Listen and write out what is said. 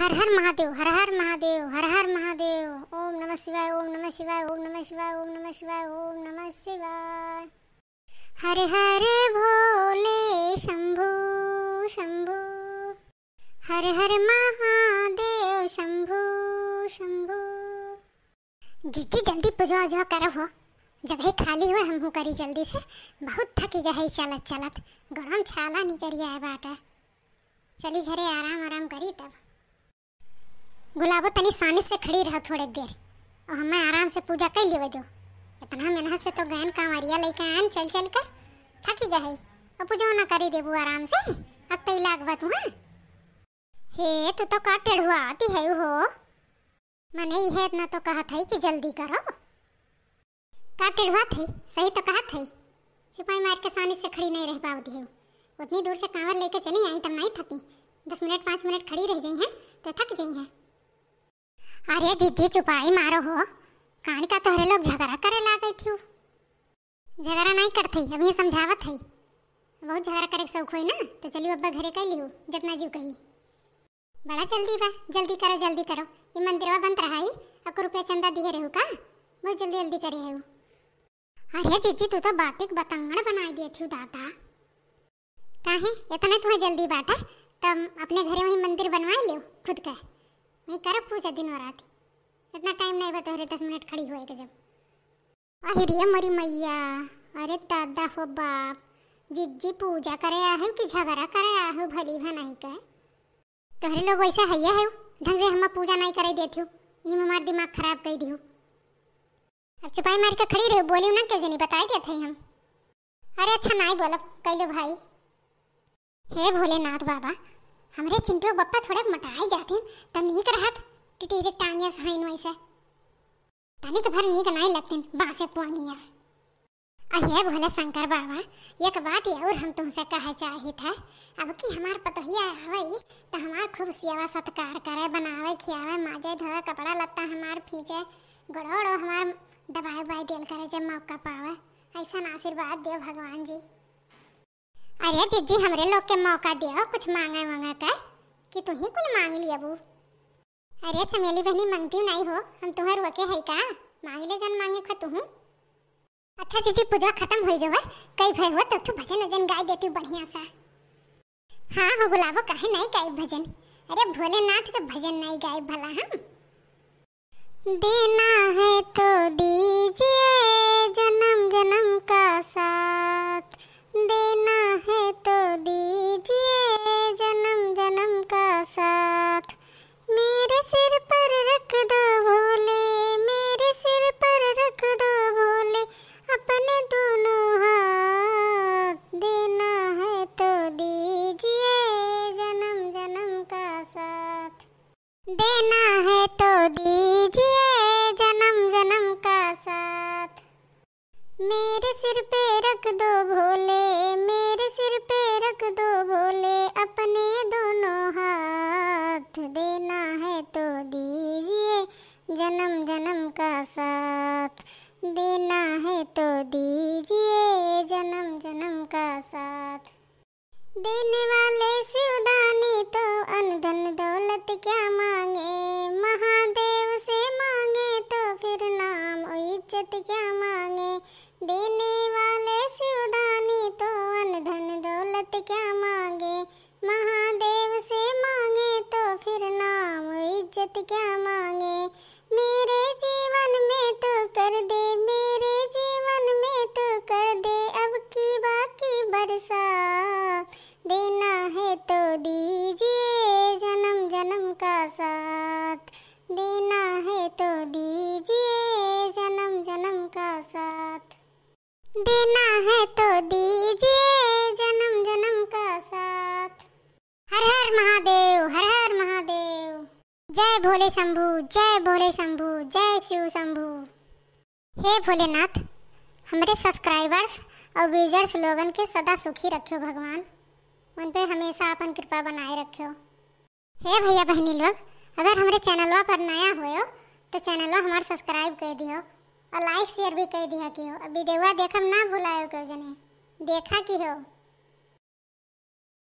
हर हर महादेव हर हर महादेव हर हर महादेव ओम नमः शिवाय ओम नमः शिवाय ओम नमः शिवाय ओम नमः शिवाय ओम नमः शिवाय हर हर भोले शंभु शंभु हर हर महादेव शंभु शंभु जीजी जल्दी पुजवा जो करो हो है खाली हुआ हम करी जल्दी से बहुत थक गए चलत चलत गरम छाला नहीं करिए बाटा चली घरे आराम आराम करी तब गुलाबो तनी सानी से खड़ी रह थोड़े देर और हमें आराम से पूजा कर लेवे दो इतना मेहनत से तो गहन कांवरिया लेके आन चल चल कर थकी गए और पूजा ना करी देबू आराम से अब तई तो लाग बत वहाँ हे तू तो का टेढ़ुआ आती है हो मैंने यह इतना तो कहा था कि जल्दी करो का टेढ़ुआ थी सही तो कहा था सिपाही मार के सानी से खड़ी नहीं रह पाती है उतनी दूर से कांवर लेके चली आई तब नहीं थकी दस मिनट पाँच मिनट खड़ी रह गई हैं तो थक गई हैं अरे दीदी चुपाई मारो हो कान का तोहरे लोग झगड़ा करे ला गई थी झगड़ा नहीं करते अभी समझावत है बहुत झगड़ा करे के शौक हुई ना तो चलियो अब्बा घरे कह लियो जितना जीव कही बड़ा जल्दी बा जल्दी करो जल्दी करो ये मंदिरवा बंद रहा ही अको रुपया चंदा दिए रहू का बहुत जल्दी जल्दी करे है अरे जीजी तू तो बाटिक बतंगण बना दिए थी दादा काहे इतना तुम्हें तो जल्दी बाटा तब तो अपने घरे वही मंदिर बनवा लियो खुद का नहीं कर पूछे दिन और रात इतना टाइम नहीं बता रहे दस मिनट खड़ी हुए जब अहिरिया मरी मैया अरे दादा हो बाप जी पूजा करे आहु कि झगड़ा करे आहु भली भा नहीं कहे तोहरे लोग वैसा है है ढंग से हम पूजा नहीं करे देती हूँ ये हमार दिमाग खराब कर दी अब चुपाई मार के खड़ी रहो बोली ना कैसे नहीं बताए देते हम अरे अच्छा नहीं कह लो भाई हे भोलेनाथ बाबा हमरे चिंटू बप्पा थोड़े मटाए जाते हैं तब नीक रहत टिटीर टांगे हाइन वैसे तनिक भर नीक नहीं लगते बासे पुआनियस अहे भोले शंकर बाबा एक बात और हम तुमसे कहे चाहिए था अब कि हमार पतोहिया आवे तो हमार खूब सेवा सत्कार करे बनावे खियावे माजे धोए कपड़ा लत्ता हमार फीजे गड़ोड़ो हमार दबाए उबाए दिल करे जब मौका पावे ऐसा आशीर्वाद दे भगवान जी अरे जीजी हमरे लोग के मौका दियो कुछ मांगा मांगा कर कि तू ही कुल मांग लिया बू अरे चमेली बहनी मांगती हूँ नहीं हो हम तुम्हार वके है का मांग ले जान मांगे खा तू अच्छा जीजी पूजा खत्म हो गई गए कई भय हो तो तू भजन वजन गाय देती हूँ बढ़िया सा हाँ हो बुलावो कहे नहीं गाय भजन अरे भोलेनाथ का भजन नहीं गाय भला हम देना है तो दी देना है तो दीजिए जन्म जन्म का साथ मेरे सिर पे रख दो भोले मेरे सिर पे रख दो भोले अपने दोनों हाथ देना है तो दीजिए जन्म जन्म का साथ देना है तो दीजिए जन्म जन्म का साथ देने वाले शिव देने वाले शिवदानी तो अन धन दौलत क्या मांगे महादेव से मांगे तो फिर नाम इज्जत क्या मांगे मेरे जीवन में तो कर दे मेरे जीवन में तो कर दे अब की बाकी बरसा देना है तो दीजिए जन्म जन्म का सा देना है तो दीजिए जन्म जन्म का साथ हर हर महादेव हर हर महादेव जय भोले शंभु जय भोले शंभु जय शिव शंभु हे भोलेनाथ हमारे सब्सक्राइबर्स और व्यूजर्स लोगन के सदा सुखी रखो भगवान उन पर हमेशा अपन कृपा बनाए रखो हे भैया बहनी लोग अगर हमारे चैनलवा पर नया हो तो चैनलवा हमारे सब्सक्राइब कर दियो और लाइक शेयर भी कर दिया कि हो वीडियो देखम ना भुलायो कर जने देखा की हो